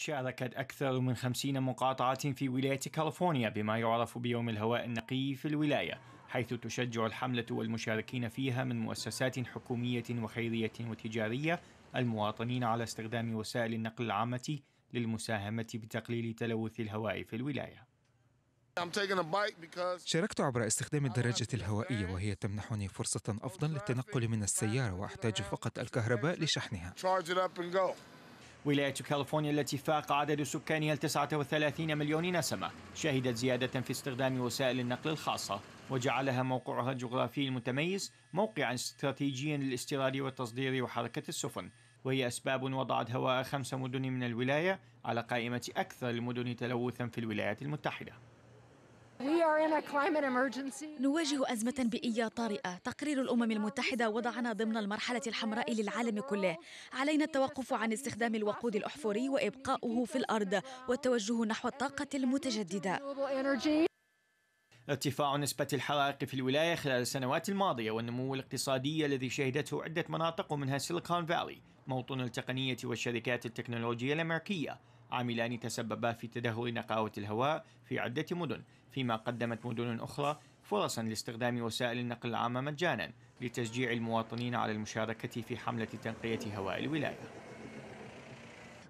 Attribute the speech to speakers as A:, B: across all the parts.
A: شاركت أكثر من خمسين مقاطعة في ولاية كاليفورنيا بما يعرف بيوم الهواء النقي في الولاية حيث تشجع الحملة والمشاركين فيها من مؤسسات حكومية وخيرية وتجارية المواطنين على استخدام وسائل النقل العامة للمساهمة بتقليل تلوث الهواء في الولاية
B: شاركت عبر استخدام الدراجة الهوائية وهي تمنحني فرصة أفضل للتنقل من السيارة وأحتاج فقط الكهرباء لشحنها.
A: ولاية كاليفورنيا التي فاق عدد سكانها 39 مليون نسمة شهدت زيادة في استخدام وسائل النقل الخاصة وجعلها موقعها الجغرافي المتميز موقعا استراتيجيا للاستيراد والتصدير وحركة السفن وهي أسباب وضعت هواء خمس مدن من الولاية على قائمة أكثر المدن تلوثا في الولايات المتحدة
C: نواجه أزمة بيئية طارئة تقرير الأمم المتحدة وضعنا ضمن المرحلة الحمراء للعالم كله علينا التوقف عن استخدام الوقود الأحفوري وإبقاؤه في الأرض والتوجه نحو الطاقة المتجددة
A: ارتفاع نسبة الحرائق في الولاية خلال السنوات الماضية والنمو الاقتصادي الذي شهدته عدة مناطق ومنها سيليكون فالي موطن التقنية والشركات التكنولوجية الأمريكية عاملان تسببا في تدهور نقاوة الهواء في عدة مدن فيما قدمت مدن أخرى فرصا لاستخدام وسائل النقل العامة مجانا لتشجيع المواطنين على المشاركة في حملة تنقية هواء الولاية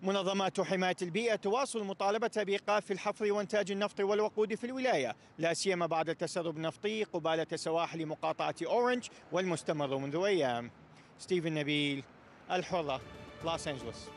A: منظمات حماية البيئة تواصل مطالبة بإيقاف الحفر وإنتاج النفط والوقود في الولاية لا سيما بعد التسرب النفطي قبالة سواحل مقاطعة أورنج والمستمر منذ أيام ستيفن نبيل الحرة لوس أنجلوس